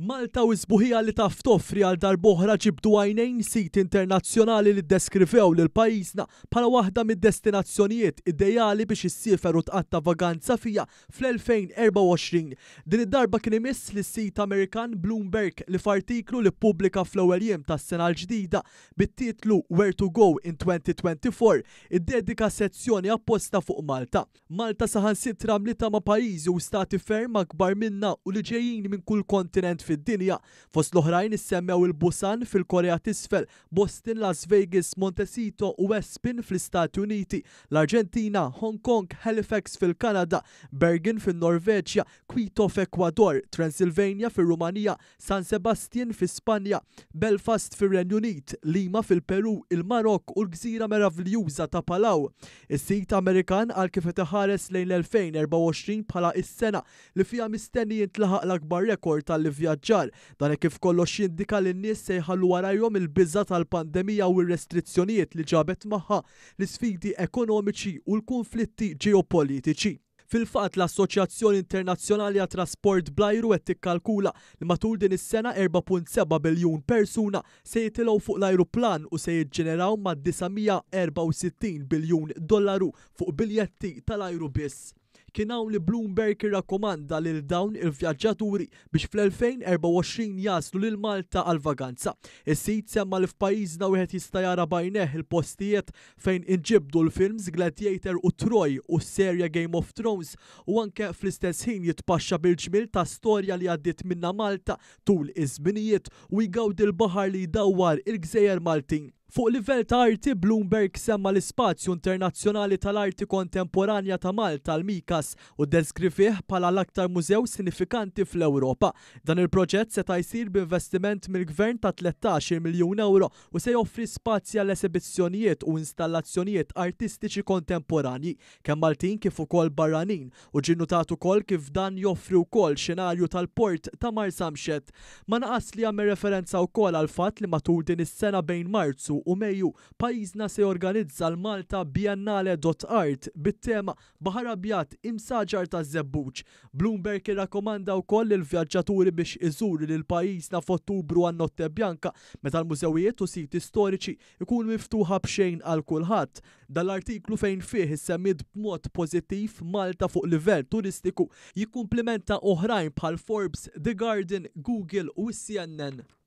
Malta u isbuħija li taf toffri għal darboħra ġibdu għajnejn sit internazzjonali li ddeskrivew l pajjiżna bħala waħda mid-destinazzjonijiet ideali biex issifer u tqatta vaganza fija fl-2024. Din id-darba kien imiss li sit Amerikan Bloomberg li f'artiklu li publika fl-ewwel jiem tas-sena l-ġdida bit-titlu Where to Go in 2024 id-dedika sezzjoni apposta fuq Malta. Malta saħansitra mlita ma' pajjiżi u stati ferm akbar minna u li ġejjin minn kull kontinent mart fid-dinja. Fost l-oħrajn issemmew il-Busan fil-Korea t'isfel, Boston, Las Vegas, Montecito u Espin fl-Istati Uniti, l-Arġentina, Hong Kong, Halifax fil-Kanada, Bergen fil norveċja Quito f'Ekwador, Transylvania fil-Rumanija, San Sebastian fil-Spanja, Belfast fil-Renju Unit, Lima fil-Peru, il-Marok u l-Gżira Meraviljuża ta' Palaw. Is-sit Amerikan għal kif ħares lejn l-2024 bħala is-sena li fija mistenni jintlaħaq l-akbar rekord tal-livja vjaġġar dan e kif kollox jindika li n-nies se jħallu warajhom il-biża tal-pandemija u r-restrizzjonijiet li ġabet magħha l-isfidi ekonomiċi u l-konflitti ġeopolitiċi. Fil-fat l-Assoċjazzjoni Internazzjonali għat Trasport Blajru qed tikkalkula li matul din is-sena 4.7 biljun persuna se jitilgħu fuq l-ajruplan u se jiġġeneraw ma' 964 biljun dollaru fuq biljetti tal-ajru biss kien hawn li Bloomberg irrakkomanda lil dawn il-vjaġġaturi biex fl-2024 jaslu lil Malta għal vaganza. Is-sit semma li f'pajjiżna wieħed jista' jara bajneħ il-postijiet fejn inġibdu l-films Gladiator u Troy u s-serja Game of Thrones u anke fl-istess ħin jitpaxxa bil-ġmil ta' storja li għaddit minna Malta tul iż-żminijiet u jgawd il-baħar li jdawwar il-gżejjer Maltin Fuq livell ta' arti, Bloomberg semma l-Ispazju Internazzjonali tal-Arti Kontemporanja ta' Malta l-Mikas u deskrifih pala l-aktar mużew sinifikanti fl-Ewropa. Dan il-proġett se ta' jisir b'investiment mill-gvern ta' 13 miljun euro u se joffri spazji għal esibizzjonijiet u installazzjonijiet artistiċi kontemporani, kemm Maltin kif ukoll barranin u ġinnutat ukoll kif dan joffri wkoll xenarju tal-port ta' Marsamxet. Ma naqas li għamme referenza wkoll għal fatt li matul din is-sena bejn Marzu u Mejju pajjiżna se organizza l-Malta Biennale.art bit-tema baħarabjat Abjad imsaġar ta' Zebbuċ. Bloomberg u wkoll il-vjaġġaturi biex iżuru l pajjiżna f'Ottubru għan Notte Bjanka meta l-mużewijiet u siti storiċi ikun miftuħa b'xejn għal kulħadd. Dal-artiklu fejn fih is-semmid b'mod pożittiv Malta fuq livell turistiku jikkumplimenta oħrajn bħal Forbes, The Garden, Google u CNN.